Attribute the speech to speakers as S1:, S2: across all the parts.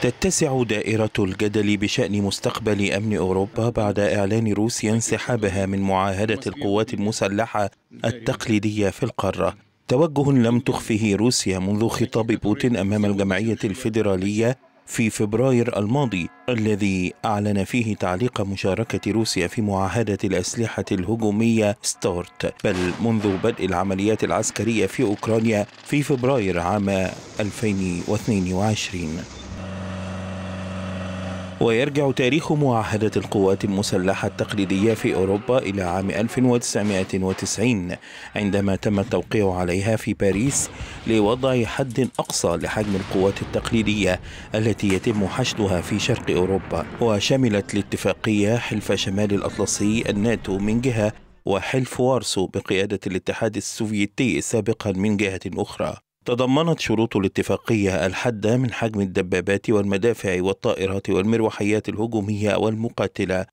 S1: تتسع دائرة الجدل بشأن مستقبل أمن أوروبا بعد إعلان روسيا انسحابها من معاهدة القوات المسلحة التقليدية في القارة توجه لم تخفه روسيا منذ خطاب بوتين أمام الجمعية الفيدرالية في فبراير الماضي الذي أعلن فيه تعليق مشاركة روسيا في معاهدة الأسلحة الهجومية ستارت بل منذ بدء العمليات العسكرية في أوكرانيا في فبراير عام 2022 ويرجع تاريخ معاهدة القوات المسلحة التقليدية في أوروبا إلى عام 1990 عندما تم التوقيع عليها في باريس لوضع حد أقصى لحجم القوات التقليدية التي يتم حشدها في شرق أوروبا وشملت الاتفاقية حلف شمال الأطلسي الناتو من جهة وحلف وارسو بقيادة الاتحاد السوفيتي سابقا من جهة أخرى تضمنت شروط الاتفاقية الحد من حجم الدبابات والمدافع والطائرات والمروحيات الهجومية والمقاتلة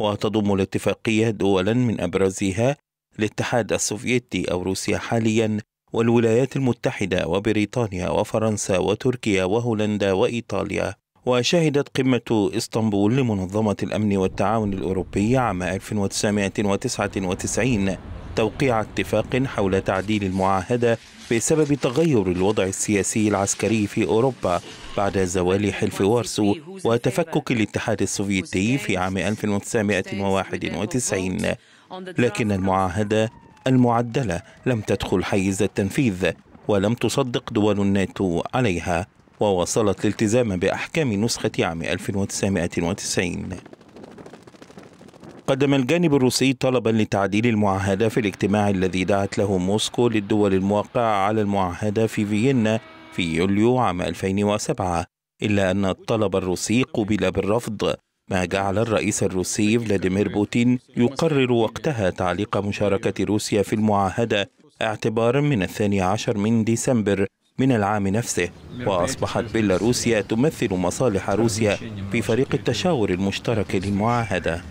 S1: وتضم الاتفاقية دولا من أبرزها الاتحاد السوفيتي أو روسيا حاليا والولايات المتحدة وبريطانيا وفرنسا وتركيا وهولندا وإيطاليا وشهدت قمة إسطنبول لمنظمة الأمن والتعاون الأوروبي عام 1999 توقيع اتفاق حول تعديل المعاهدة بسبب تغير الوضع السياسي العسكري في أوروبا بعد زوال حلف وارسو وتفكك الاتحاد السوفيتي في عام 1991 لكن المعاهدة المعدلة لم تدخل حيز التنفيذ ولم تصدق دول الناتو عليها وواصلت الالتزام بأحكام نسخة عام 1990 قدم الجانب الروسي طلبا لتعديل المعاهدة في الاجتماع الذي دعت له موسكو للدول الموقعة على المعاهدة في فيينا في يوليو عام 2007 إلا أن الطلب الروسي قبل بالرفض ما جعل الرئيس الروسي فلاديمير بوتين يقرر وقتها تعليق مشاركة روسيا في المعاهدة اعتبارا من الثاني عشر من ديسمبر من العام نفسه وأصبحت بيلاروسيا تمثل مصالح روسيا في فريق التشاور المشترك للمعاهدة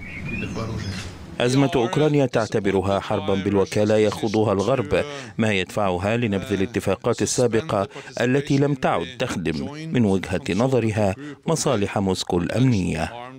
S1: أزمة أوكرانيا تعتبرها حربا بالوكالة يخوضها الغرب ما يدفعها لنبذ آه، الاتفاقات السابقة التي لم تعد تخدم من وجهة نظرها مصالح موسكو الأمنية